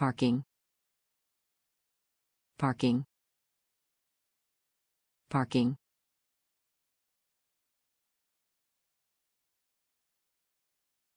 parking parking parking